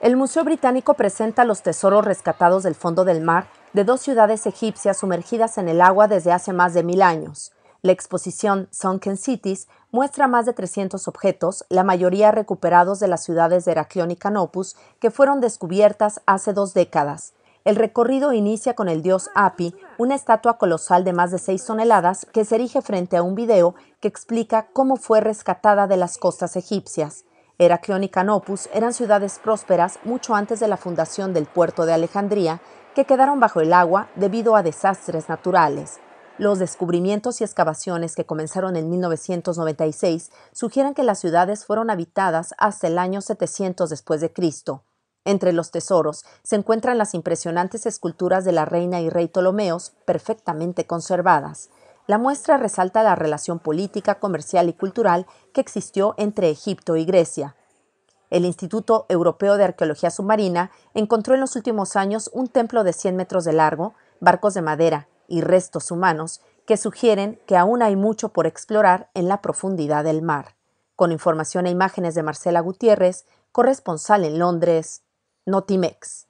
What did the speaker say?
El Museo Británico presenta los tesoros rescatados del fondo del mar de dos ciudades egipcias sumergidas en el agua desde hace más de mil años. La exposición Sunken Cities muestra más de 300 objetos, la mayoría recuperados de las ciudades de Heraclión y Canopus, que fueron descubiertas hace dos décadas. El recorrido inicia con el dios Api, una estatua colosal de más de 6 toneladas que se erige frente a un video que explica cómo fue rescatada de las costas egipcias. Heracleón y Canopus eran ciudades prósperas mucho antes de la fundación del puerto de Alejandría, que quedaron bajo el agua debido a desastres naturales. Los descubrimientos y excavaciones que comenzaron en 1996 sugieren que las ciudades fueron habitadas hasta el año 700 después de Cristo. Entre los tesoros se encuentran las impresionantes esculturas de la reina y rey Ptolomeos, perfectamente conservadas. La muestra resalta la relación política, comercial y cultural que existió entre Egipto y Grecia. El Instituto Europeo de Arqueología Submarina encontró en los últimos años un templo de 100 metros de largo, barcos de madera y restos humanos que sugieren que aún hay mucho por explorar en la profundidad del mar. Con información e imágenes de Marcela Gutiérrez, corresponsal en Londres, Notimex.